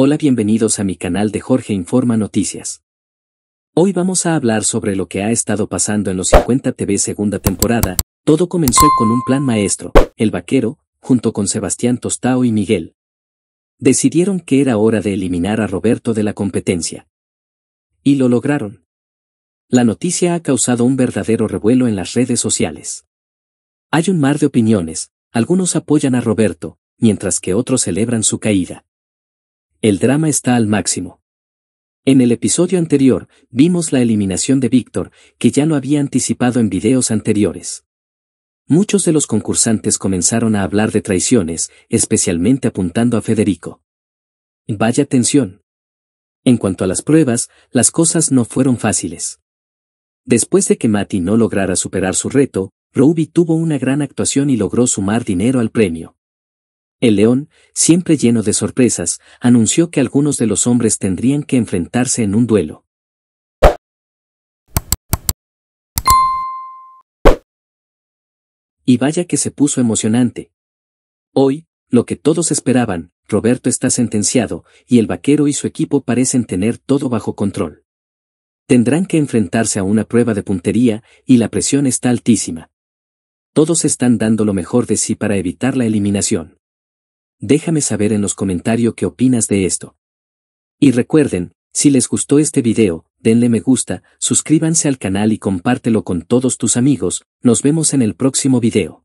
Hola bienvenidos a mi canal de Jorge Informa Noticias. Hoy vamos a hablar sobre lo que ha estado pasando en los 50 TV segunda temporada, todo comenzó con un plan maestro, el vaquero, junto con Sebastián Tostao y Miguel. Decidieron que era hora de eliminar a Roberto de la competencia. Y lo lograron. La noticia ha causado un verdadero revuelo en las redes sociales. Hay un mar de opiniones, algunos apoyan a Roberto, mientras que otros celebran su caída. El drama está al máximo. En el episodio anterior, vimos la eliminación de Víctor, que ya lo había anticipado en videos anteriores. Muchos de los concursantes comenzaron a hablar de traiciones, especialmente apuntando a Federico. Vaya tensión. En cuanto a las pruebas, las cosas no fueron fáciles. Después de que Mati no lograra superar su reto, Ruby tuvo una gran actuación y logró sumar dinero al premio. El león, siempre lleno de sorpresas, anunció que algunos de los hombres tendrían que enfrentarse en un duelo. Y vaya que se puso emocionante. Hoy, lo que todos esperaban, Roberto está sentenciado, y el vaquero y su equipo parecen tener todo bajo control. Tendrán que enfrentarse a una prueba de puntería, y la presión está altísima. Todos están dando lo mejor de sí para evitar la eliminación. Déjame saber en los comentarios qué opinas de esto. Y recuerden, si les gustó este video, denle me gusta, suscríbanse al canal y compártelo con todos tus amigos, nos vemos en el próximo video.